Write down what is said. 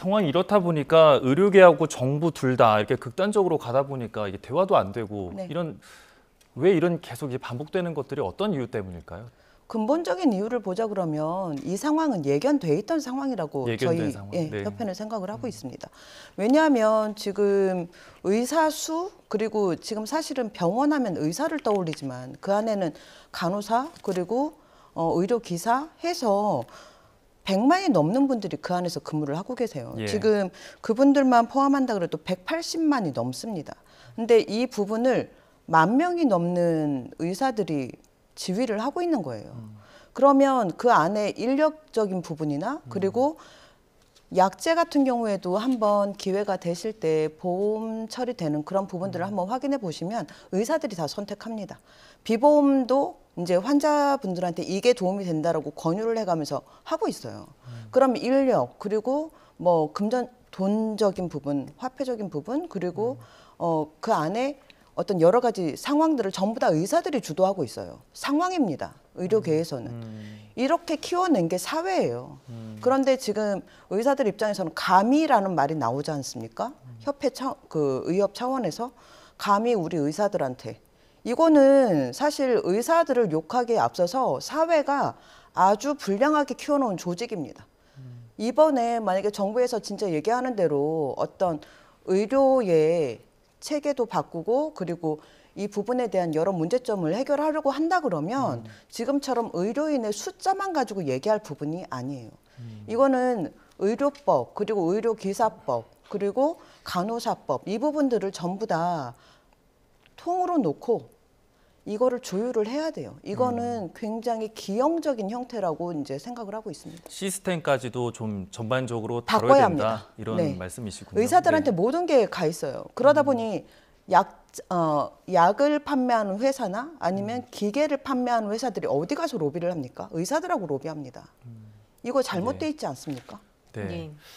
상황이 이렇다 보니까 의료계하고 정부 둘 다 이렇게 극단적으로 가다 보니까 이게 대화도 안 되고 네. 이런 왜 이런 계속 반복되는 것들이 어떤 이유 때문일까요? 근본적인 이유를 보자 그러면 이 상황은 예견돼 있던 상황이라고 저희 상황. 예, 네. 협회는 생각을 하고 음. 있습니다. 왜냐하면 지금 의사 수 그리고 지금 사실은 병원 하면 의사를 떠올리지만 그 안에는 간호사 그리고 어, 의료 기사 해서 100만이 넘는 분들이 그 안에서 근무를 하고 계세요. 예. 지금 그분들만 포함한다 그래도 180만이 넘습니다. 근데 이 부분을 만 명이 넘는 의사들이 지휘를 하고 있는 거예요. 음. 그러면 그 안에 인력적인 부분이나 그리고 음. 약제 같은 경우에도 한번 기회가 되실 때 보험 처리되는 그런 부분들을 음. 한번 확인해 보시면 의사들이 다 선택합니다. 비보험도 이제 환자분들한테 이게 도움이 된다라고 권유를 해가면서 하고 있어요. 음. 그럼 인력 그리고 뭐 금전 돈적인 부분, 화폐적인 부분 그리고 음. 어, 그 안에 어떤 여러 가지 상황들을 전부 다 의사들이 주도하고 있어요. 상황입니다. 의료계에서는. 음. 이렇게 키워낸 게 사회예요. 음. 그런데 지금 의사들 입장에서는 감이라는 말이 나오지 않습니까? 음. 협회 차, 그 의협 차원에서 감이 우리 의사들한테 이거는 사실 의사들을 욕하기에 앞서서 사회가 아주 불량하게 키워놓은 조직입니다. 음. 이번에 만약에 정부에서 진짜 얘기하는 대로 어떤 의료의 체계도 바꾸고 그리고 이 부분에 대한 여러 문제점을 해결하려고 한다 그러면 음. 지금처럼 의료인의 숫자만 가지고 얘기할 부분이 아니에요. 음. 이거는 의료법 그리고 의료기사법 그리고 간호사법 이 부분들을 전부 다 통으로 놓고 이거를 조율을 해야 돼요. 이거는 음. 굉장히 기형적인 형태라고 이제 생각을 하고 있습니다. 시스템까지도 좀 전반적으로 다뤄야 된다 합니다. 이런 네. 말씀이시군요. 의사들한테 네. 모든 게 가 있어요. 그러다 음. 보니 약, 어, 약을 판매하는 회사나 아니면 기계를 판매하는 회사들이 어디 가서 로비를 합니까? 의사들하고 로비합니다. 이거 잘못돼 네. 있지 않습니까? 네. 예.